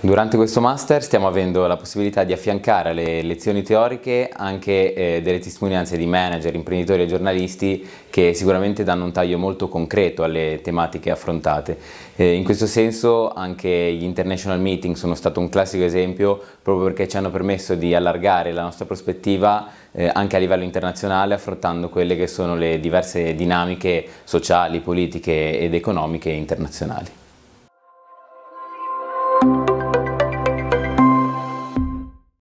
Durante questo master stiamo avendo la possibilità di affiancare alle lezioni teoriche anche eh, delle testimonianze di manager, imprenditori e giornalisti che sicuramente danno un taglio molto concreto alle tematiche affrontate. Eh, in questo senso anche gli international meeting sono stato un classico esempio proprio perché ci hanno permesso di allargare la nostra prospettiva eh, anche a livello internazionale affrontando quelle che sono le diverse dinamiche sociali, politiche ed economiche internazionali.